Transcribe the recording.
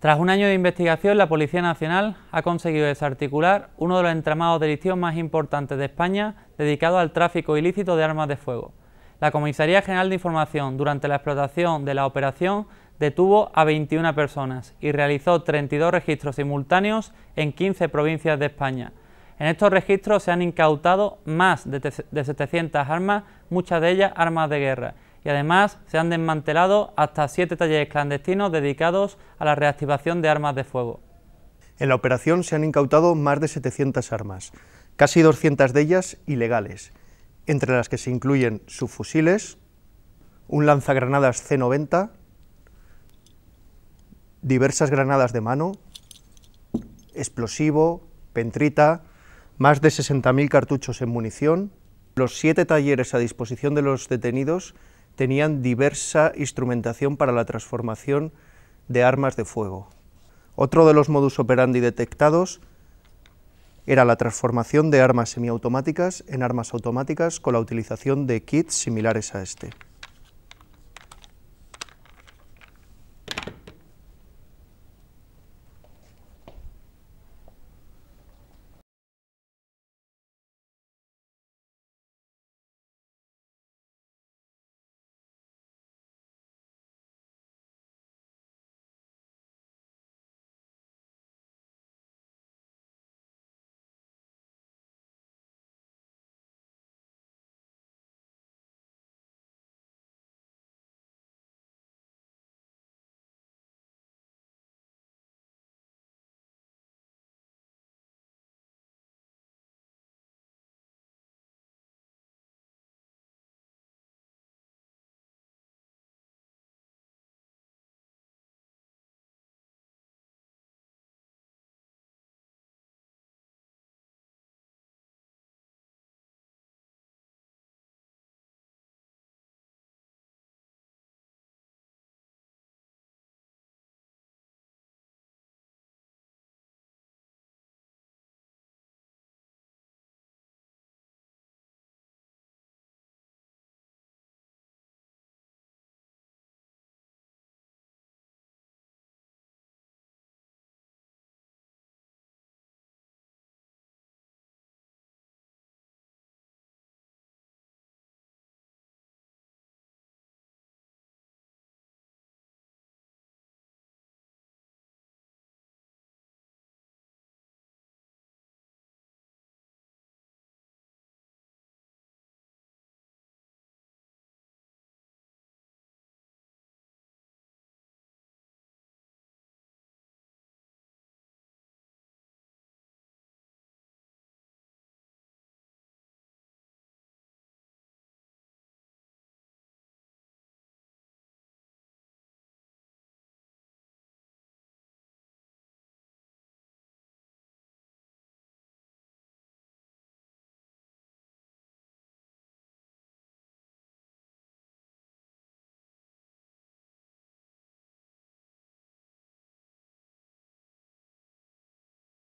Tras un año de investigación, la Policía Nacional ha conseguido desarticular uno de los entramados delictivos más importantes de España dedicado al tráfico ilícito de armas de fuego. La Comisaría General de Información, durante la explotación de la operación, detuvo a 21 personas y realizó 32 registros simultáneos en 15 provincias de España. En estos registros se han incautado más de 700 armas, muchas de ellas armas de guerra, y además se han desmantelado hasta siete talleres clandestinos dedicados a la reactivación de armas de fuego. En la operación se han incautado más de 700 armas, casi 200 de ellas ilegales, entre las que se incluyen subfusiles, un lanzagranadas C90, diversas granadas de mano, explosivo, pentrita, más de 60.000 cartuchos en munición, los siete talleres a disposición de los detenidos tenían diversa instrumentación para la transformación de armas de fuego. Otro de los modus operandi detectados era la transformación de armas semiautomáticas en armas automáticas con la utilización de kits similares a este.